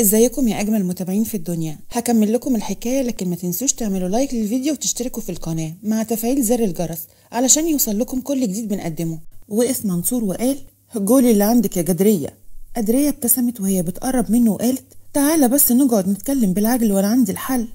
ازيكم يا اجمل متابعين في الدنيا هكمل لكم الحكايه لكن ما تنسوش تعملوا لايك للفيديو وتشتركوا في القناه مع تفعيل زر الجرس علشان يوصل لكم كل جديد بنقدمه وقف منصور وقال جولي اللي عندك يا جدريه ادريه ابتسمت وهي بتقرب منه وقالت تعالى بس نقعد نتكلم بالعجل وانا عندي الحل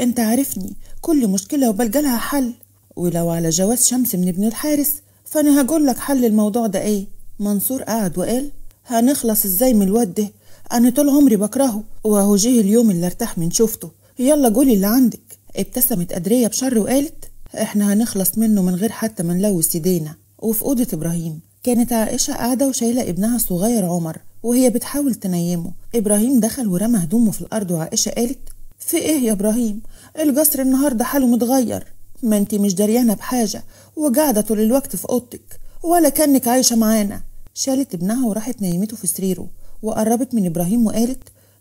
انت عارفني كل مشكله لها حل ولو على جواز شمس من ابن الحارس فانا هقول لك حل الموضوع ده ايه منصور قعد وقال هنخلص ازاي من الواد ده أنا طول عمري بكرهه وهو جه اليوم اللي أرتاح من شفته يلا قولي اللي عندك ابتسمت أدرية بشر وقالت إحنا هنخلص منه من غير حتى ما نلوث إيدينا وفي أوضة إبراهيم كانت عائشة قاعدة وشايلة ابنها الصغير عمر وهي بتحاول تنيمه إبراهيم دخل ورمى هدومه في الأرض وعائشة قالت في إيه يا إبراهيم الجسر النهاردة حاله متغير ما انت مش دريانة بحاجة وقاعدة طول الوقت في أوضتك ولا كأنك عايشة معانا شالت ابنها وراحت نيمته في سريره وقربت من إبراهيم وقالت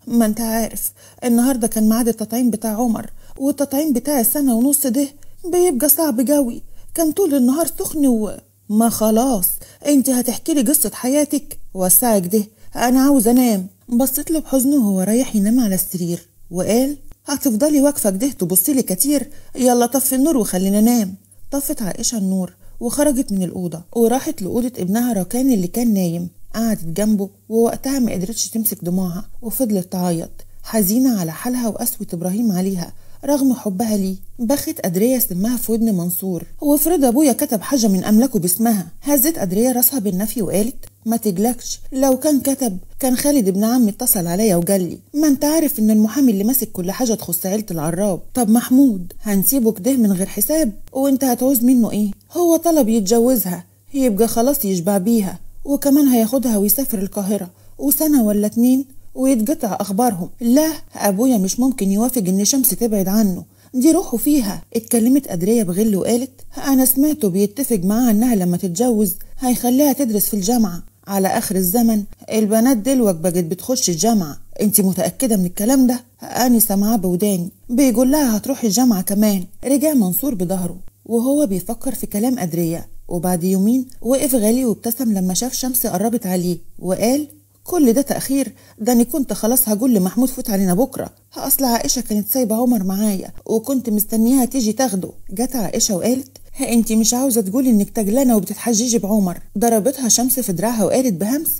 ما أنت عارف النهاردة كان ميعاد التطعيم بتاع عمر والتطعيم بتاع السنة ونص ده بيبقى صعب قوي كان طول النهار سخن و... ما خلاص انت هتحكي لي قصة حياتك وسعك ده انا عاوز انام بصيت له بحزن وهو رايح ينام على السرير وقال هتفضلي واقفة كده تبصي لي كتير يلا طفي النور وخلينا نام طفت عائشة النور وخرجت من الأوضة وراحت لأوضة ابنها ركان اللي كان نايم قعدت جنبه ووقتها ما قدرتش تمسك دموعها وفضلت تعيط حزينة على حالها وقسوة إبراهيم عليها رغم حبها ليه بخت أدرية سمها في ودن منصور وفرد أبويا كتب حاجة من أملاكه باسمها هزت أدرية راسها بالنفي وقالت ما تجلكش لو كان كتب كان خالد ابن عمي اتصل عليا وقال لي ما انت عارف ان المحامي اللي ماسك كل حاجه تخص عيله العراب طب محمود هنسيبه كده من غير حساب وانت هتعوز منه ايه هو طلب يتجوزها يبقى خلاص يشبع بيها وكمان هياخدها ويسافر القاهرة وسنة ولا اتنين ويتقطع أخبارهم لا أبويا مش ممكن يوافق إن شمس تبعد عنه دي روحه فيها اتكلمت أدرية بغل وقالت أنا سمعته بيتفق معاها إنها لما تتجوز هيخليها تدرس في الجامعة على آخر الزمن البنات دلوك بقت بتخش الجامعة انت متأكدة من الكلام ده؟ أنا سامعاه بوداني بيقول لها هتروحي الجامعة كمان رجع منصور بظهره وهو بيفكر في كلام أدرية وبعد يومين وقف غالي وابتسم لما شاف شمس قربت عليه وقال كل ده تأخير ده أنا كنت خلاص هقول لمحمود فوت علينا بكرة أصل عائشة كانت سايبة عمر معايا وكنت مستنيها تيجي تاخده جت عائشة وقالت ها انت مش عاوزة تقولي انك تجلانة وبتتحججي بعمر ضربتها شمس في دراعها وقالت بهمس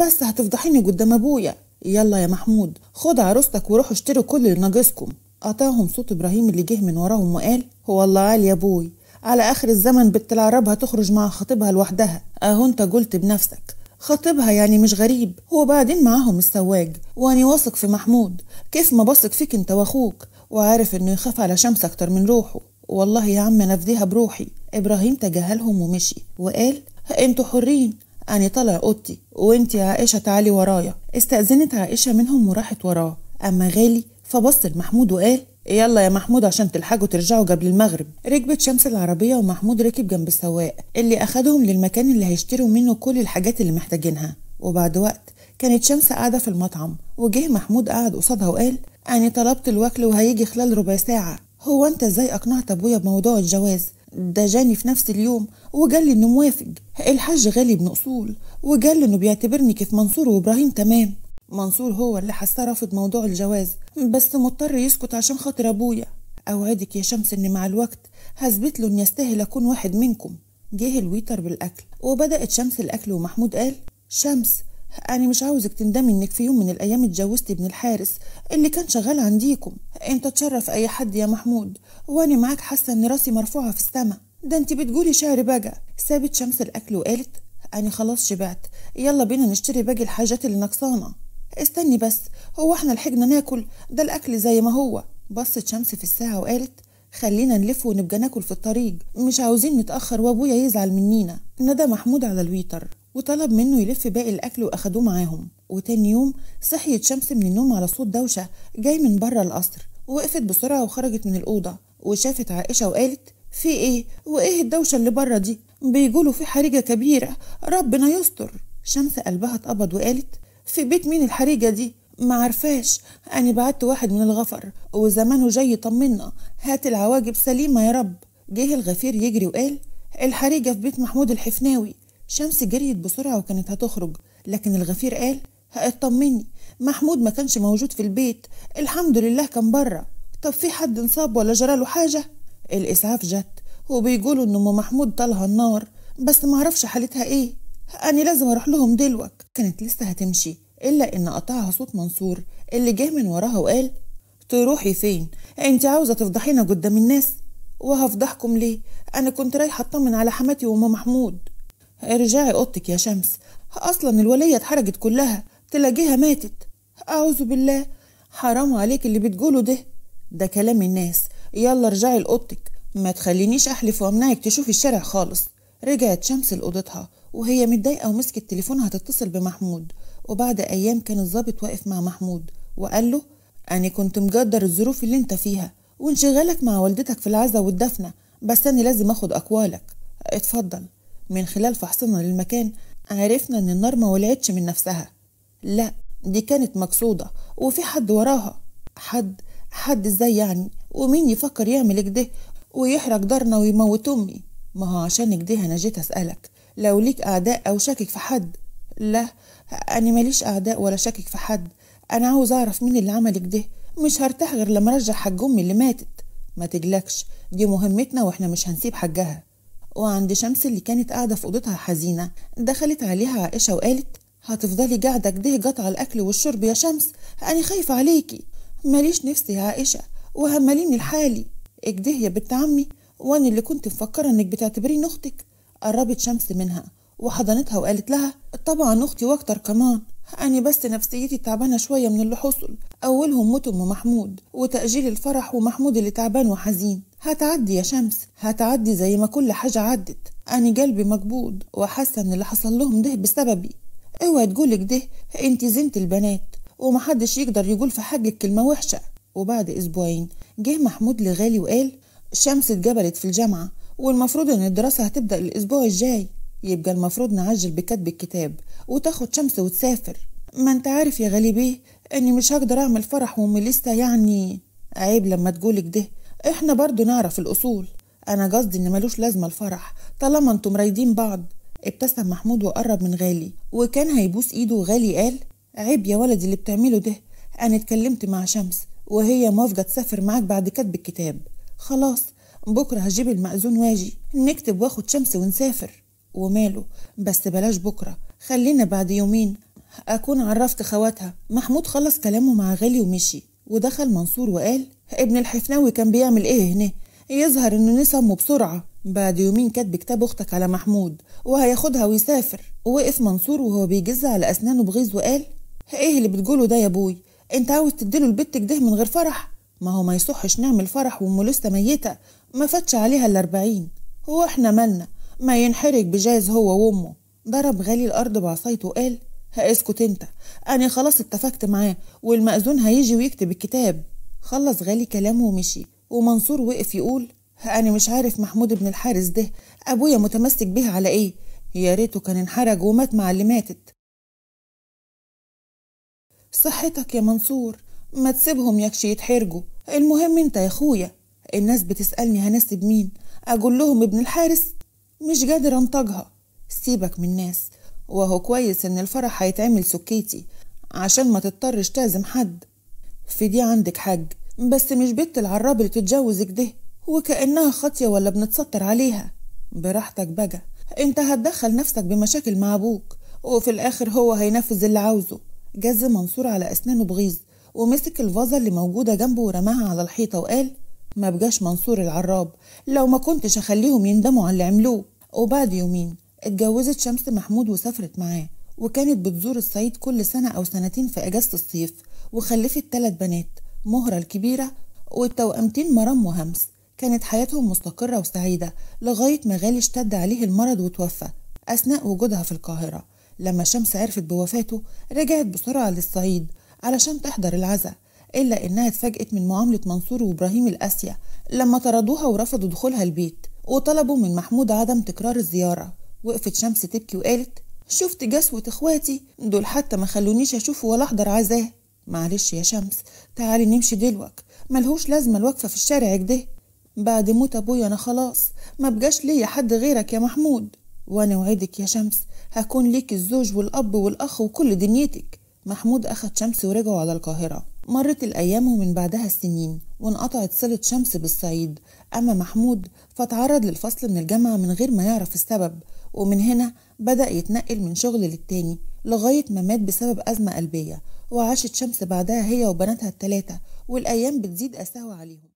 بس هتفضحيني قدام أبويا يلا يا محمود خد عروستك وروحوا اشتروا كل اللي ناقصكم قطعهم صوت إبراهيم اللي جه من وراهم وقال هو الله عالي يا أبوي على آخر الزمن بتلعربها تخرج مع خطيبها لوحدها أهو أنت قلت بنفسك خطيبها يعني مش غريب هو بعدين معاهم السواج واني واثق في محمود كيف ما بثق فيك انت واخوك وعارف انه يخاف على شمس اكتر من روحه والله يا عم انا فديها بروحي ابراهيم تجاهلهم ومشي وقال انتوا حرين أنا طالع أوضتي وأنت يا عائشة تعالي ورايا استأذنت عائشة منهم وراحت وراه أما غالي فبص لمحمود وقال يلا يا محمود عشان تلحقوا ترجعوا قبل المغرب ركبت شمس العربيه ومحمود ركب جنب السواق اللي اخدهم للمكان اللي هيشتروا منه كل الحاجات اللي محتاجينها وبعد وقت كانت شمس قاعده في المطعم وجه محمود قعد قصادها وقال انا طلبت الوكل وهيجي خلال ربع ساعه هو انت ازاي اقنعت ابويا بموضوع الجواز ده جاني في نفس اليوم وقال لي انه موافق الحاج غالي بن اصول وقال لي انه بيعتبرني كيف منصور وابراهيم تمام منصور هو اللي حساه رافض موضوع الجواز بس مضطر يسكت عشان خاطر ابويا اوعدك يا شمس ان مع الوقت هثبت له ان يستاهل اكون واحد منكم جه الويتر بالاكل وبدات شمس الاكل ومحمود قال شمس أنا مش عاوزك تندمي إنك في يوم من الأيام اتجوزتي ابن الحارس اللي كان شغال عنديكم، أنت تشرف أي حد يا محمود، وأنا معاك حاسة إن راسي مرفوعة في السما، ده أنت بتقولي شعر بقى، سابت شمس الأكل وقالت أنا خلاص شبعت، يلا بينا نشتري باقي الحاجات اللي نقصانه استني بس هو احنا لحقنا ناكل ده الاكل زي ما هو بصت شمس في الساعه وقالت خلينا نلف ونبقى ناكل في الطريق مش عاوزين نتاخر وابويا يزعل منينا ندى محمود على الويتر وطلب منه يلف باقي الاكل واخدوه معاهم وتاني يوم صحيت شمس من النوم على صوت دوشه جاي من بره القصر وقفت بسرعه وخرجت من الاوضه وشافت عائشه وقالت في ايه وايه الدوشه اللي بره دي بيقولوا في حريقه كبيره ربنا يستر شمس قلبها اتقبض وقالت في بيت مين الحريجة دي ما عرفاش أنا بعت واحد من الغفر وزمانه جاي يطمنا هات العواجب سليمة يا رب جه الغفير يجري وقال الحريجة في بيت محمود الحفناوي شمس جريت بسرعة وكانت هتخرج لكن الغفير قال اطمني محمود ما كانش موجود في البيت الحمد لله كان برا طب في حد انصاب ولا جراله حاجة الإسعاف جت وبيقولوا إن أم محمود طالها النار بس معرفش حالتها إيه أنا لازم أروح لهم دلوقت كانت لسه هتمشي إلا إن قطعها صوت منصور اللي جه من وراها وقال تروحي فين أنت عاوزة تفضحينا قدام الناس وهفضحكم ليه أنا كنت رايحة أطمن على حماتي وأم محمود ارجعي أوضتك يا شمس أصلا الولية اتحرجت كلها تلاقيها ماتت أعوذ بالله حرام عليك اللي بتقوله ده ده كلام الناس يلا ارجعي لأوضتك ما تخلينيش أحلف وأمنعك تشوفي الشارع خالص رجعت شمس لأوضتها وهي متضايقة ومسكت تليفونها هتتصل بمحمود وبعد أيام كان الظابط واقف مع محمود وقال له أنا كنت مقدر الظروف اللي أنت فيها وانشغالك مع والدتك في العزا والدفنة بس أنا لازم أخد أقوالك اتفضل من خلال فحصنا للمكان عرفنا إن النار ما ولعتش من نفسها لا دي كانت مقصودة وفي حد وراها حد حد ازاي يعني ومين يفكر يعمل كده ويحرق دارنا ويموت أمي ما هو عشان كده أنا جيت أسألك لو ليك أعداء أو شاكك في حد لا أنا ماليش أعداء ولا شاكك في حد أنا عاوز أعرف مين اللي عملك ده مش هرتاح غير لما أرجع حج أمي اللي ماتت ما تجلكش دي مهمتنا وإحنا مش هنسيب حجها وعند شمس اللي كانت قاعدة في أوضتها حزينة دخلت عليها عائشة وقالت هتفضلي قاعدة كده قطع الأكل والشرب يا شمس أنا خايفة عليكي ماليش نفسي يا عائشة وهماليني لحالي اكده يا بنت عمي وانا اللي كنت مفكرة انك بتعتبريني اختك قربت شمس منها وحضنتها وقالت لها طبعا أختي وأكتر كمان أنا بس نفسيتي تعبانة شوية من اللي حصل أولهم موت أم محمود وتأجيل الفرح ومحمود اللي تعبان وحزين هتعدي يا شمس هتعدي زي ما كل حاجة عدت أنا قلبي مكبوض وحاسة إن اللي حصل لهم ده بسببي اوعي تقولك ده انت زنت البنات ومحدش يقدر يقول في حقك كلمة وحشة وبعد أسبوعين جه محمود لغالي وقال شمس اتجبلت في الجامعة والمفروض ان الدراسة هتبدأ الاسبوع الجاي يبقى المفروض نعجل بكتب الكتاب وتاخد شمس وتسافر ما انت عارف يا غالي اني مش هقدر اعمل فرح وميليستا لسه يعني عيب لما تقولك ده احنا برضو نعرف الاصول انا قصدي ان ملوش لازمه الفرح طالما انتم رايدين بعض ابتسم محمود وقرب من غالي وكان هيبوس ايده وغالي قال عيب يا ولدي اللي بتعمله ده انا اتكلمت مع شمس وهي موافقه تسافر معاك بعد كتب الكتاب خلاص بكرة هجيب المأذون واجي نكتب واخد شمس ونسافر وماله بس بلاش بكرة خلينا بعد يومين أكون عرفت خواتها محمود خلص كلامه مع غالي ومشي ودخل منصور وقال ابن الحفناوي كان بيعمل ايه هنا يظهر انه امه بسرعة بعد يومين كاتب كتاب اختك على محمود وهياخدها ويسافر وقف منصور وهو بيجز على اسنانه بغيظ وقال ايه اللي بتقوله ده يا ابوي انت عاوز تديله البت ده من غير فرح ما هو ما يصحش نعمل فرح وامه لسه ميته ما فاتش عليها الاربعين هو احنا مالنا ما ينحرج بجاز هو وامه ضرب غالي الارض بعصايته وقال اسكت انت انا خلاص اتفقت معاه والمأذون هيجي ويكتب الكتاب خلص غالي كلامه ومشي ومنصور وقف يقول انا مش عارف محمود بن الحارس ده ابويا متمسك بيه على ايه يا ريته كان انحرج ومات مع اللي ماتت صحتك يا منصور ما تسيبهم يكش يتحرجوا المهم انت يا اخويا الناس بتسألني هنسب مين أقول لهم ابن الحارس مش قادر أنطقها سيبك من الناس وهو كويس إن الفرح هيتعمل سكيتي عشان ما تضطرش تعزم حد في دي عندك حق بس مش بنت العراب اللي تتجوز ده وكأنها خاطية ولا بنتستر عليها براحتك بقى انت هتدخل نفسك بمشاكل مع أبوك وفي الآخر هو هينفذ اللي عاوزه جز منصور على أسنانه بغيظ ومسك الفازة اللي موجودة جنبه ورماها على الحيطة وقال ما بجاش منصور العراب لو ما كنتش أخليهم يندموا على اللي عملوه وبعد يومين اتجوزت شمس محمود وسافرت معاه وكانت بتزور الصعيد كل سنة أو سنتين في أجازة الصيف وخلفت تلات بنات مهرة الكبيرة والتوأمتين مرام وهمس كانت حياتهم مستقرة وسعيدة لغاية ما غالي اشتد عليه المرض وتوفى أثناء وجودها في القاهرة لما شمس عرفت بوفاته رجعت بسرعة للصعيد علشان تحضر العزاء إلا إنها اتفاجئت من معاملة منصور وإبراهيم الآسيا لما طردوها ورفضوا دخولها البيت وطلبوا من محمود عدم تكرار الزيارة وقفت شمس تبكي وقالت شفت جسوة إخواتي دول حتى ما خلونيش أشوفه ولا أحضر عزاه معلش يا شمس تعالي نمشي دلوقت ملهوش لازمة الوقفة في الشارع كده بعد موت أبويا أنا خلاص ما بقاش ليا حد غيرك يا محمود وأنا وعدك يا شمس هكون ليك الزوج والأب والأخ وكل دنيتك محمود أخد شمس ورجعوا على القاهرة مرت الأيام ومن بعدها السنين وانقطعت صلة شمس بالصعيد أما محمود فتعرض للفصل من الجامعة من غير ما يعرف السبب ومن هنا بدأ يتنقل من شغل للتاني لغاية ما مات بسبب أزمة قلبية وعاشت شمس بعدها هي وبناتها التلاتة والأيام بتزيد قساوة عليهم